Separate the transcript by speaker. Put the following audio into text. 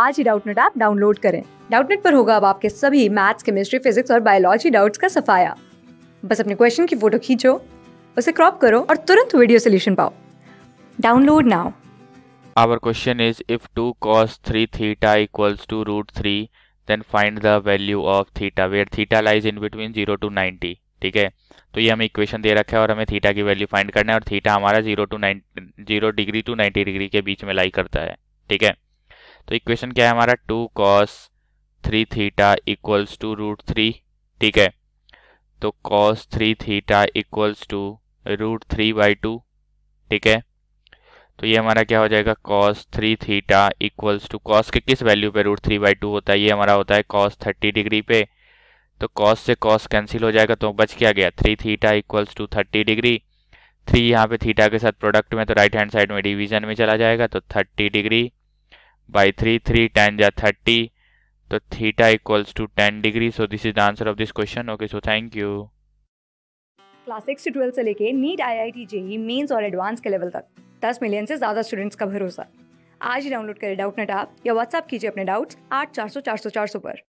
Speaker 1: आज ही Doubtnut app download करें डाउटनेट पर होगा अब आपके सभी मैथ्स केमिस्ट्री फिजिक्स और बायोलॉजी डाउट्स का सफाया बस अपने क्वेश्चन की फोटो खींचो उसे क्रॉप करो और तुरंत वीडियो सोल्यूशन पाओ download now
Speaker 2: our question is if two cos three theta equals to root three then find the value of theta where theta lies in between zero to ninety ठीक है तो ये हमें equation दे रखा है और हमें थीटा की वैल्यू फाइंड करना है और थीटा हमारा zero to nine zero degree to ninety degree के बीच में लाई करता है ठीक है तो इक्वेशन क्या है हमारा two cos three theta equals to root three ठीक है तो cos three theta equals to root three by two ठीक है तो ये हमारा क्या हो जाएगा cos three theta equals to cos के किस वैल्यू पे रूट थ्री बाई टू होता है ये हमारा होता है कॉस थर्टी डिग्री पे तो कॉस से कॉस कैंसिल हो जाएगा तो बच क्या गया three theta equals to thirty degree three यहाँ पे थीटा के साथ प्रोडक्ट में तो राइट हैंड साइड में डिवीजन में चला जाएगा तो thirty degree by three three ten या थर्टी तो theta equals to ten degree so this is the answer of this question okay so thank you
Speaker 1: class six से ट्वेल्थ से लेके NEET I I T JEE mains और advance के level तक दस million से ज़्यादा स्टूडेंट्स का भरोसा आज ही डाउनलोड करें डाउट नेट आप या व्हाट्सअप कीजिए अपने डाउट्स आठ चार सौ चार सौ चार सौ पर